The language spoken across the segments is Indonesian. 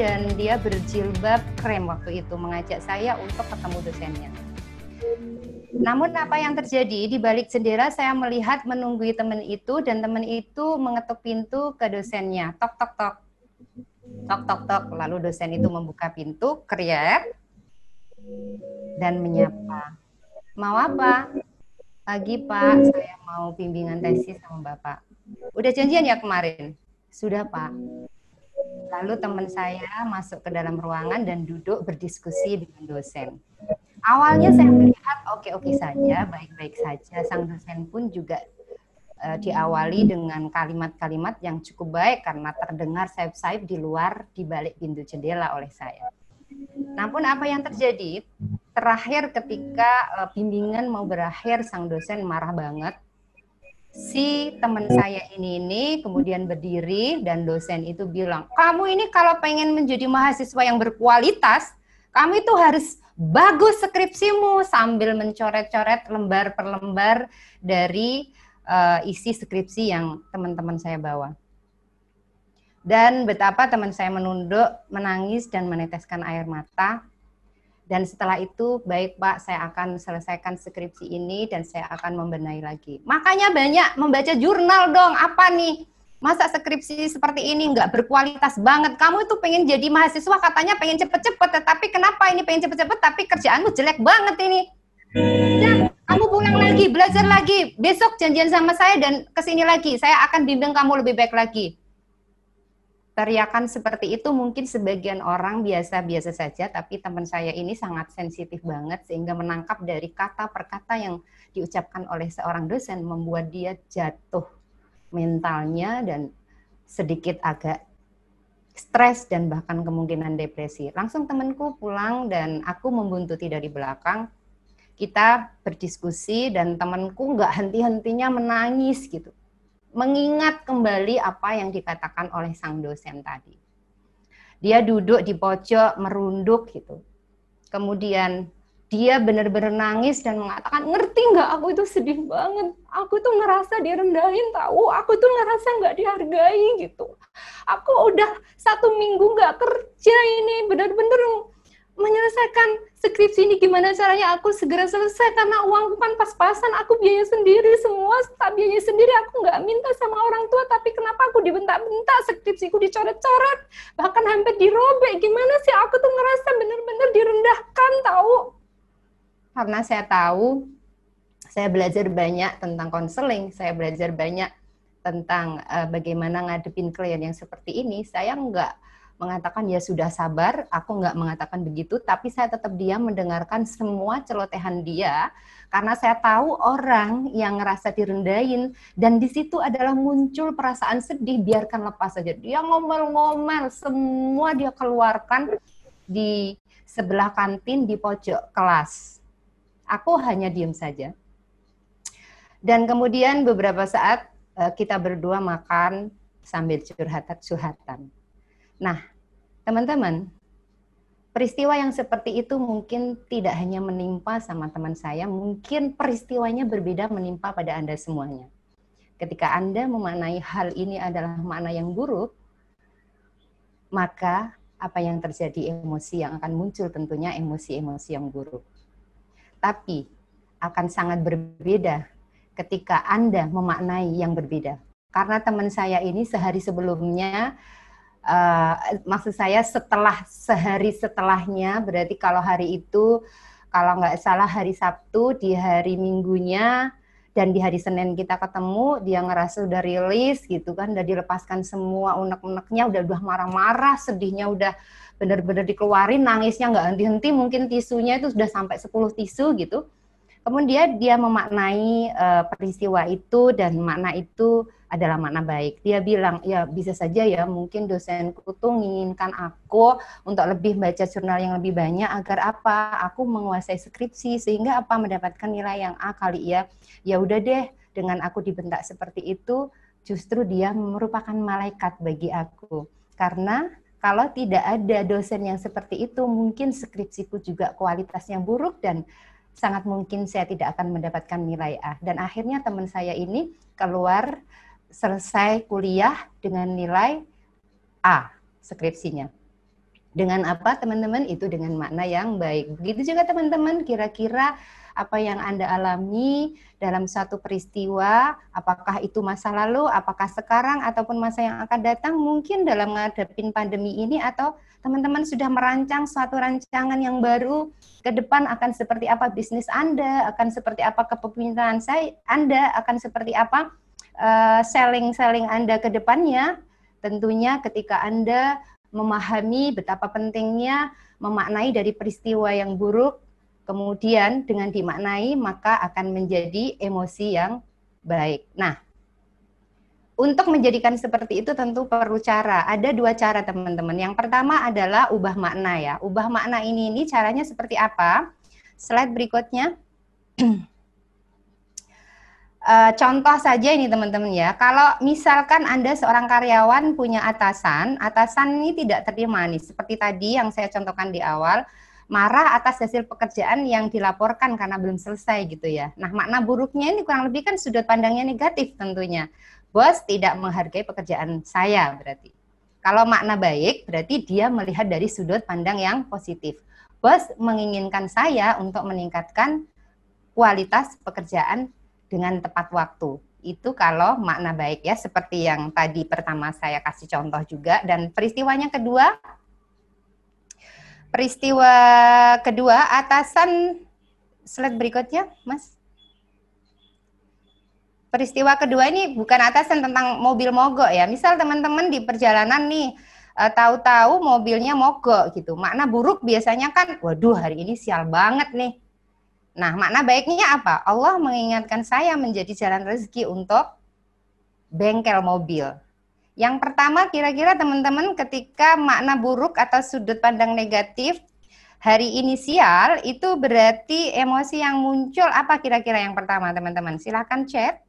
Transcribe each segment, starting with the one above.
dan dia berjilbab krem waktu itu mengajak saya untuk ketemu dosennya. Namun apa yang terjadi di balik jendela saya melihat menunggui teman itu dan teman itu mengetuk pintu ke dosennya. Tok tok tok. Tok tok tok. Lalu dosen itu membuka pintu, kriet dan menyapa. Mau apa? Pagi Pak, saya mau bimbingan tesis sama Bapak. Udah janjian ya kemarin? Sudah Pak. Lalu teman saya masuk ke dalam ruangan dan duduk berdiskusi dengan dosen. Awalnya saya melihat oke-oke saja, baik-baik saja. Sang dosen pun juga uh, diawali dengan kalimat-kalimat yang cukup baik karena terdengar sayap-sayap di luar di balik pintu jendela oleh saya. Namun apa yang terjadi terakhir ketika uh, bimbingan mau berakhir sang dosen marah banget si teman saya ini ini kemudian berdiri dan dosen itu bilang, "Kamu ini kalau pengen menjadi mahasiswa yang berkualitas, kamu itu harus bagus skripsimu sambil mencoret-coret lembar per lembar dari uh, isi skripsi yang teman-teman saya bawa." Dan betapa teman saya menunduk, menangis dan meneteskan air mata dan setelah itu, baik Pak, saya akan selesaikan skripsi ini dan saya akan membenahi lagi. Makanya banyak membaca jurnal dong, apa nih? Masa skripsi seperti ini nggak berkualitas banget? Kamu itu pengen jadi mahasiswa, katanya pengen cepet-cepet, tapi kenapa ini pengen cepet-cepet, tapi kerjaanmu jelek banget ini? Dan kamu pulang lagi, belajar lagi, besok janjian sama saya dan kesini lagi, saya akan bimbing kamu lebih baik lagi teriakan seperti itu mungkin sebagian orang biasa-biasa saja, tapi teman saya ini sangat sensitif banget sehingga menangkap dari kata per kata yang diucapkan oleh seorang dosen membuat dia jatuh mentalnya dan sedikit agak stres dan bahkan kemungkinan depresi. Langsung temanku pulang dan aku membuntuti dari belakang. Kita berdiskusi dan temanku nggak henti-hentinya menangis gitu mengingat kembali apa yang dikatakan oleh sang dosen tadi. Dia duduk di pojok merunduk gitu. Kemudian dia benar-benar nangis dan mengatakan, ngerti nggak aku itu sedih banget. Aku tuh ngerasa direndahin tahu, aku tuh ngerasa nggak dihargai gitu. Aku udah satu minggu nggak kerja ini, benar-benar menyelesaikan skripsi ini gimana caranya aku segera selesai karena uangku kan pas-pasan aku biaya sendiri semua tak biaya sendiri aku nggak minta sama orang tua tapi kenapa aku dibentak-bentak skripsiku dicoret-coret bahkan hampir dirobek gimana sih aku tuh ngerasa bener-bener direndahkan tahu karena saya tahu saya belajar banyak tentang konseling saya belajar banyak tentang uh, bagaimana ngadepin klien yang seperti ini saya nggak mengatakan ya sudah sabar, aku nggak mengatakan begitu, tapi saya tetap diam mendengarkan semua celotehan dia karena saya tahu orang yang ngerasa direndahin dan di situ adalah muncul perasaan sedih, biarkan lepas saja. Dia ngomel-ngomel, semua dia keluarkan di sebelah kantin di pojok kelas. Aku hanya diem saja. Dan kemudian beberapa saat eh, kita berdua makan sambil curhat curhatan. Nah, Teman-teman, peristiwa yang seperti itu mungkin tidak hanya menimpa sama teman saya, mungkin peristiwanya berbeda menimpa pada Anda semuanya. Ketika Anda memaknai hal ini adalah makna yang buruk, maka apa yang terjadi emosi yang akan muncul tentunya emosi-emosi yang buruk. Tapi akan sangat berbeda ketika Anda memaknai yang berbeda. Karena teman saya ini sehari sebelumnya uh, maksud saya setelah sehari setelahnya berarti kalau hari itu kalau nggak salah hari Sabtu di hari Minggunya dan di hari Senin kita ketemu dia ngerasa udah rilis gitu kan udah dilepaskan semua unek-uneknya udah udah marah-marah sedihnya udah bener-bener dikeluarin nangisnya nggak henti-henti mungkin tisunya itu sudah sampai 10 tisu gitu Kemudian dia memaknai uh, peristiwa itu dan makna itu adalah makna baik. Dia bilang, ya bisa saja ya mungkin dosenku tuh menginginkan aku untuk lebih baca jurnal yang lebih banyak agar apa? Aku menguasai skripsi sehingga apa mendapatkan nilai yang A kali ya. Ya udah deh, dengan aku dibentak seperti itu, justru dia merupakan malaikat bagi aku. Karena kalau tidak ada dosen yang seperti itu, mungkin skripsiku juga kualitasnya buruk dan sangat mungkin saya tidak akan mendapatkan nilai A. Dan akhirnya teman saya ini keluar selesai kuliah dengan nilai A skripsinya. Dengan apa teman-teman? Itu dengan makna yang baik. Begitu juga teman-teman kira-kira apa yang Anda alami dalam satu peristiwa, apakah itu masa lalu, apakah sekarang, ataupun masa yang akan datang, mungkin dalam menghadapi pandemi ini atau teman-teman sudah merancang suatu rancangan yang baru ke depan akan seperti apa bisnis Anda, akan seperti apa kepemimpinan saya Anda, akan seperti apa eh, selling-selling uh, Anda ke depannya. Tentunya ketika Anda memahami betapa pentingnya memaknai dari peristiwa yang buruk, kemudian dengan dimaknai maka akan menjadi emosi yang baik. Nah, untuk menjadikan seperti itu tentu perlu cara. Ada dua cara teman-teman. Yang pertama adalah ubah makna ya. Ubah makna ini ini caranya seperti apa? Slide berikutnya. Uh, contoh saja ini teman-teman ya, kalau misalkan Anda seorang karyawan punya atasan, atasan ini tidak terima nih, seperti tadi yang saya contohkan di awal, marah atas hasil pekerjaan yang dilaporkan karena belum selesai gitu ya. Nah makna buruknya ini kurang lebih kan sudut pandangnya negatif tentunya bos tidak menghargai pekerjaan saya berarti. Kalau makna baik berarti dia melihat dari sudut pandang yang positif. Bos menginginkan saya untuk meningkatkan kualitas pekerjaan dengan tepat waktu. Itu kalau makna baik ya seperti yang tadi pertama saya kasih contoh juga dan peristiwanya kedua peristiwa kedua atasan slide berikutnya, Mas peristiwa kedua ini bukan atasan tentang mobil mogok ya. Misal teman-teman di perjalanan nih eh, tahu-tahu mobilnya mogok gitu. Makna buruk biasanya kan waduh hari ini sial banget nih. Nah, makna baiknya apa? Allah mengingatkan saya menjadi jalan rezeki untuk bengkel mobil. Yang pertama kira-kira teman-teman ketika makna buruk atau sudut pandang negatif hari ini sial itu berarti emosi yang muncul apa kira-kira yang pertama teman-teman? Silahkan chat.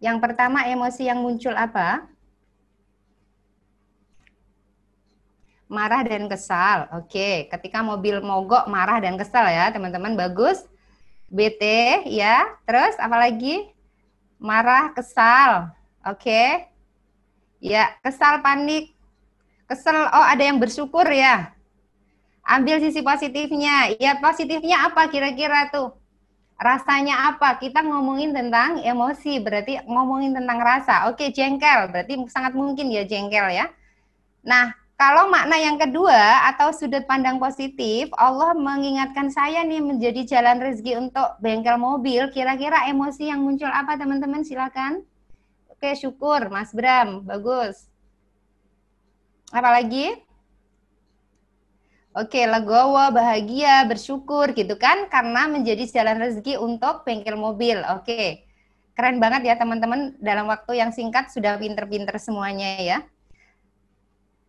Yang pertama emosi yang muncul apa? Marah dan kesal. Oke, ketika mobil mogok marah dan kesal ya, teman-teman bagus. BT ya. Terus apa lagi? Marah, kesal. Oke. Ya, kesal, panik. Kesel, oh ada yang bersyukur ya. Ambil sisi positifnya. Ya, positifnya apa kira-kira tuh? rasanya apa? Kita ngomongin tentang emosi, berarti ngomongin tentang rasa. Oke, jengkel, berarti sangat mungkin ya jengkel ya. Nah, kalau makna yang kedua atau sudut pandang positif, Allah mengingatkan saya nih menjadi jalan rezeki untuk bengkel mobil. Kira-kira emosi yang muncul apa teman-teman? Silakan. Oke, syukur Mas Bram, bagus. Apalagi? Oke, legowo, bahagia, bersyukur gitu kan karena menjadi jalan rezeki untuk bengkel mobil. Oke. Keren banget ya teman-teman dalam waktu yang singkat sudah pinter-pinter semuanya ya.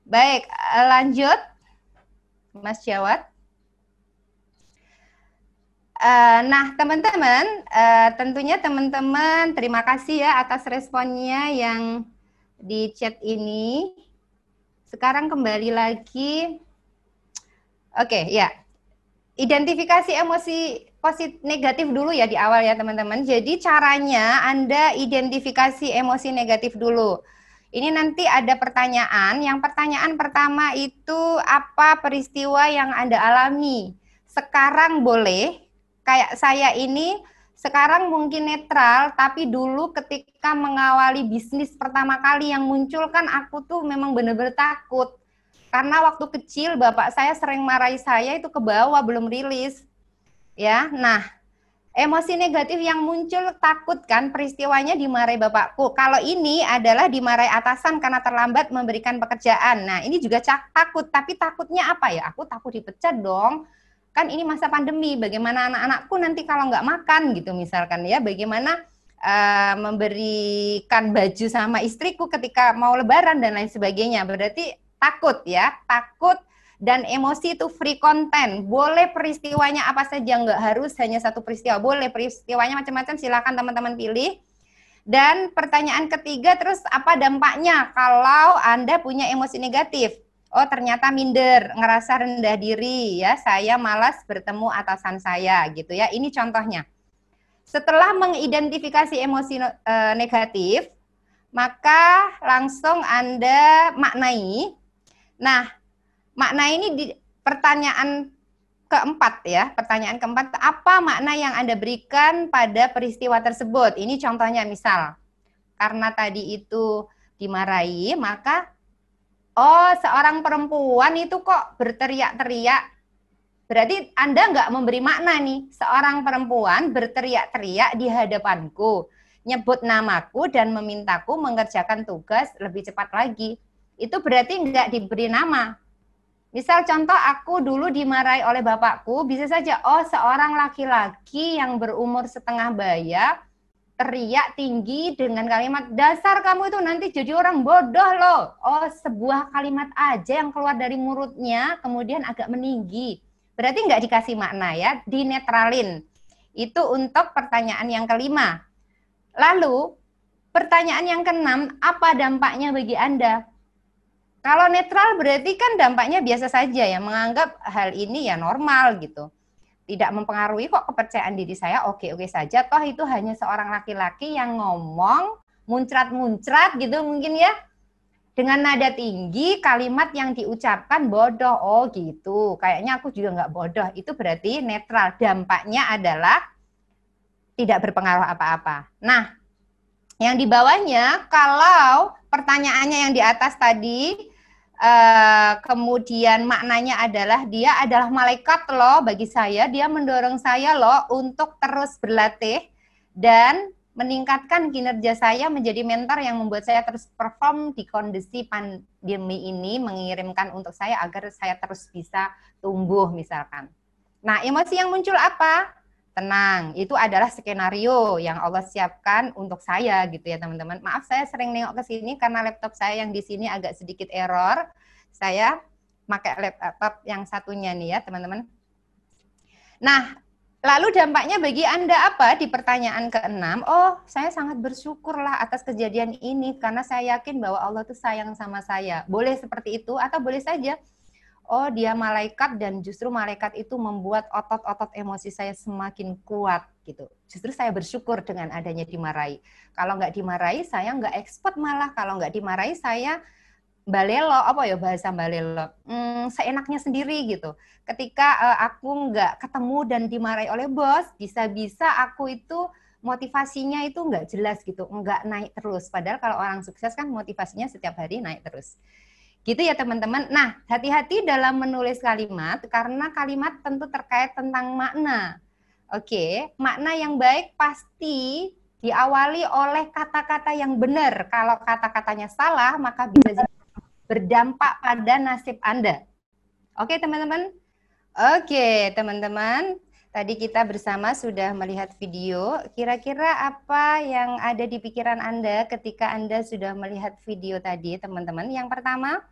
Baik, eh, lanjut Mas Jawat. Eh, nah, teman-teman, eh, tentunya teman-teman terima kasih ya atas responnya yang di chat ini. Sekarang kembali lagi Oke, okay, ya. Identifikasi emosi positif negatif dulu ya di awal ya teman-teman. Jadi caranya Anda identifikasi emosi negatif dulu. Ini nanti ada pertanyaan. Yang pertanyaan pertama itu apa peristiwa yang Anda alami? Sekarang boleh. Kayak saya ini sekarang mungkin netral, tapi dulu ketika mengawali bisnis pertama kali yang muncul kan aku tuh memang benar-benar takut karena waktu kecil bapak saya sering marahi saya itu ke bawah belum rilis. Ya, nah emosi negatif yang muncul takut kan peristiwanya dimarahi bapakku. Kalau ini adalah dimarahi atasan karena terlambat memberikan pekerjaan. Nah, ini juga cak takut, tapi takutnya apa ya? Aku takut dipecat dong. Kan ini masa pandemi, bagaimana anak-anakku nanti kalau nggak makan gitu misalkan ya, bagaimana uh, memberikan baju sama istriku ketika mau lebaran dan lain sebagainya. Berarti takut ya, takut dan emosi itu free content. Boleh peristiwanya apa saja, nggak harus hanya satu peristiwa. Boleh peristiwanya macam-macam, silakan teman-teman pilih. Dan pertanyaan ketiga terus apa dampaknya kalau Anda punya emosi negatif? Oh ternyata minder, ngerasa rendah diri ya, saya malas bertemu atasan saya gitu ya. Ini contohnya. Setelah mengidentifikasi emosi eh, negatif, maka langsung Anda maknai Nah, makna ini di pertanyaan keempat ya, pertanyaan keempat, apa makna yang Anda berikan pada peristiwa tersebut? Ini contohnya misal, karena tadi itu dimarahi, maka oh seorang perempuan itu kok berteriak-teriak Berarti Anda nggak memberi makna nih. Seorang perempuan berteriak-teriak di hadapanku, nyebut namaku dan memintaku mengerjakan tugas lebih cepat lagi itu berarti nggak diberi nama. Misal contoh aku dulu dimarahi oleh bapakku, bisa saja oh seorang laki-laki yang berumur setengah baya teriak tinggi dengan kalimat dasar kamu itu nanti jadi orang bodoh loh. Oh sebuah kalimat aja yang keluar dari mulutnya kemudian agak meninggi. Berarti nggak dikasih makna ya, dinetralin. Itu untuk pertanyaan yang kelima. Lalu pertanyaan yang keenam, apa dampaknya bagi Anda? Kalau netral berarti kan dampaknya biasa saja ya, menganggap hal ini ya normal gitu. Tidak mempengaruhi kok kepercayaan diri saya oke-oke saja, toh itu hanya seorang laki-laki yang ngomong muncrat-muncrat gitu mungkin ya. Dengan nada tinggi, kalimat yang diucapkan bodoh, oh gitu. Kayaknya aku juga nggak bodoh, itu berarti netral. Dampaknya adalah tidak berpengaruh apa-apa. Nah, yang di bawahnya, kalau pertanyaannya yang di atas tadi uh, kemudian maknanya adalah dia adalah malaikat loh bagi saya, dia mendorong saya loh untuk terus berlatih dan meningkatkan kinerja saya menjadi mentor yang membuat saya terus perform di kondisi pandemi ini mengirimkan untuk saya agar saya terus bisa tumbuh misalkan. Nah, emosi yang muncul apa? tenang. Itu adalah skenario yang Allah siapkan untuk saya gitu ya teman-teman. Maaf saya sering nengok ke sini karena laptop saya yang di sini agak sedikit error. Saya pakai laptop yang satunya nih ya teman-teman. Nah, lalu dampaknya bagi Anda apa di pertanyaan keenam? Oh, saya sangat bersyukurlah atas kejadian ini karena saya yakin bahwa Allah itu sayang sama saya. Boleh seperti itu atau boleh saja oh dia malaikat dan justru malaikat itu membuat otot-otot emosi saya semakin kuat gitu. Justru saya bersyukur dengan adanya dimarahi. Kalau nggak dimarahi saya nggak expert malah. Kalau nggak dimarahi saya balelo apa ya bahasa balelo hmm, seenaknya sendiri gitu ketika uh, aku nggak ketemu dan dimarahi oleh bos bisa-bisa aku itu motivasinya itu nggak jelas gitu nggak naik terus padahal kalau orang sukses kan motivasinya setiap hari naik terus Gitu ya teman-teman. Nah, hati-hati dalam menulis kalimat karena kalimat tentu terkait tentang makna. Oke, makna yang baik pasti diawali oleh kata-kata yang benar. Kalau kata-katanya salah, maka bisa berdampak pada nasib Anda. Oke, teman-teman. Oke, teman-teman. Tadi kita bersama sudah melihat video. Kira-kira apa yang ada di pikiran Anda ketika Anda sudah melihat video tadi, teman-teman? Yang pertama,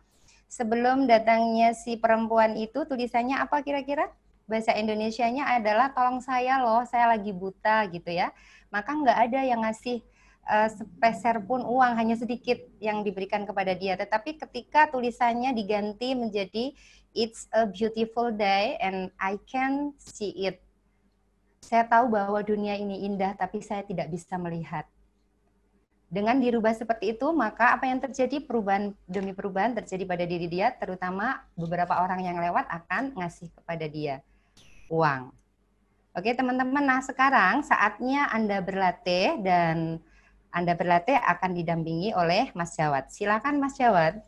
sebelum datangnya si perempuan itu, tulisannya apa kira-kira? Bahasa Indonesianya adalah tolong saya loh, saya lagi buta gitu ya. Maka nggak ada yang ngasih uh, sepeser pun uang, hanya sedikit yang diberikan kepada dia. Tetapi ketika tulisannya diganti menjadi It's a beautiful day and I can see it saya tahu bahwa dunia ini indah, tapi saya tidak bisa melihat. Dengan dirubah seperti itu, maka apa yang terjadi perubahan demi perubahan terjadi pada diri dia, terutama beberapa orang yang lewat akan ngasih kepada dia uang. Oke teman-teman, nah sekarang saatnya Anda berlatih dan Anda berlatih akan didampingi oleh Mas Jawat. Silakan Mas Jawat.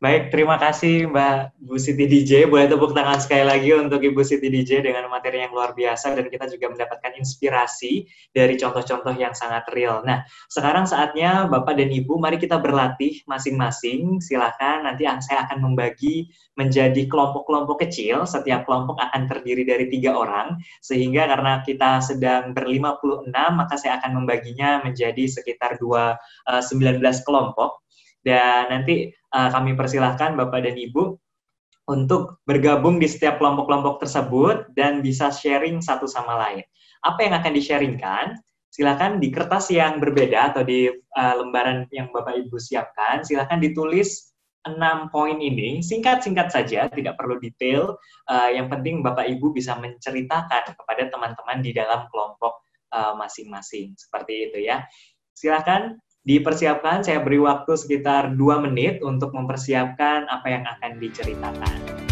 Baik, terima kasih Mbak Bu Siti DJ. Boleh tepuk tangan sekali lagi untuk Ibu Siti DJ dengan materi yang luar biasa dan kita juga mendapatkan inspirasi dari contoh-contoh yang sangat real. Nah, sekarang saatnya Bapak dan Ibu, mari kita berlatih masing-masing. Silakan nanti saya akan membagi menjadi kelompok-kelompok kecil. Setiap kelompok akan terdiri dari tiga orang. Sehingga karena kita sedang ber-56, maka saya akan membaginya menjadi sekitar dua, 19 eh, kelompok. Dan nanti uh, kami persilahkan Bapak dan Ibu untuk bergabung di setiap kelompok-kelompok tersebut dan bisa sharing satu sama lain. Apa yang akan di-sharingkan? Silakan di kertas yang berbeda atau di uh, lembaran yang Bapak Ibu siapkan, silakan ditulis enam poin ini singkat-singkat saja, tidak perlu detail. Uh, yang penting Bapak Ibu bisa menceritakan kepada teman-teman di dalam kelompok masing-masing. Uh, Seperti itu ya. Silakan Dipersiapkan, saya beri waktu sekitar dua menit untuk mempersiapkan apa yang akan diceritakan.